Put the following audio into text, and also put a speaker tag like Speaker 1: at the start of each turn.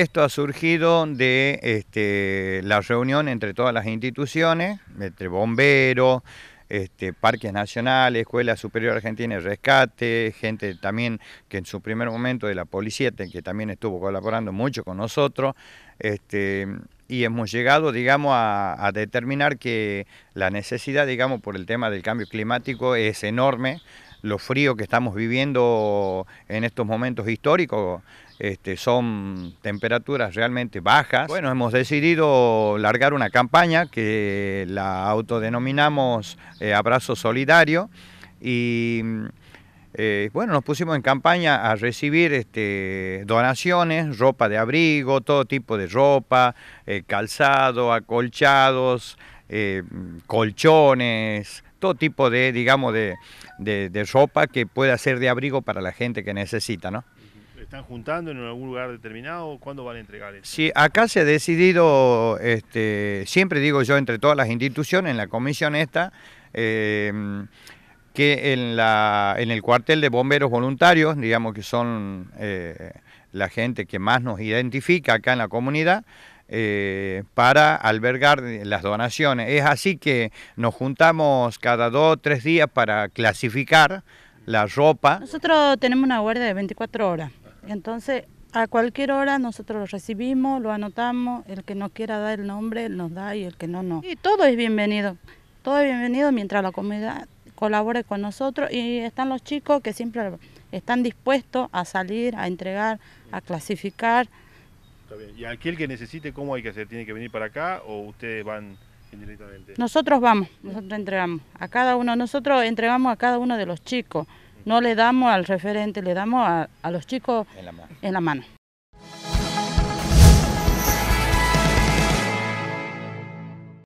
Speaker 1: Esto ha surgido de este, la reunión entre todas las instituciones, entre bomberos, este, parques nacionales, Escuela Superior Argentina de Rescate, gente también que en su primer momento de la Policía, que también estuvo colaborando mucho con nosotros, este, y hemos llegado, digamos, a, a determinar que la necesidad, digamos, por el tema del cambio climático es enorme, lo frío que estamos viviendo en estos momentos históricos. Este, son temperaturas realmente bajas. Bueno, hemos decidido largar una campaña que la autodenominamos eh, Abrazo Solidario y eh, bueno, nos pusimos en campaña a recibir este, donaciones, ropa de abrigo, todo tipo de ropa, eh, calzado, acolchados, colchones, todo tipo de, digamos, de, ropa que pueda ser de abrigo para la gente que necesita, ¿no?
Speaker 2: ¿Están juntando en algún lugar determinado? ¿Cuándo van a entregar eso?
Speaker 1: Sí, acá se ha decidido, este, siempre digo yo, entre todas las instituciones, en la comisión esta, eh, que en, la, en el cuartel de bomberos voluntarios, digamos que son eh, la gente que más nos identifica acá en la comunidad, eh, para albergar las donaciones. Es así que nos juntamos cada dos o tres días para clasificar la ropa.
Speaker 2: Nosotros tenemos una guardia de 24 horas, entonces a cualquier hora nosotros lo recibimos, lo anotamos, el que no quiera dar el nombre nos da y el que no, no. Y todo es bienvenido, todo es bienvenido mientras la comunidad colabore con nosotros y están los chicos que siempre están dispuestos a salir, a entregar, a clasificar. ¿Y aquel que necesite, cómo hay que hacer? ¿Tiene que venir para acá o ustedes van indirectamente? Nosotros vamos, nosotros entregamos. A cada uno, nosotros entregamos a cada uno de los chicos. No le damos al referente, le damos a, los chicos En la mano.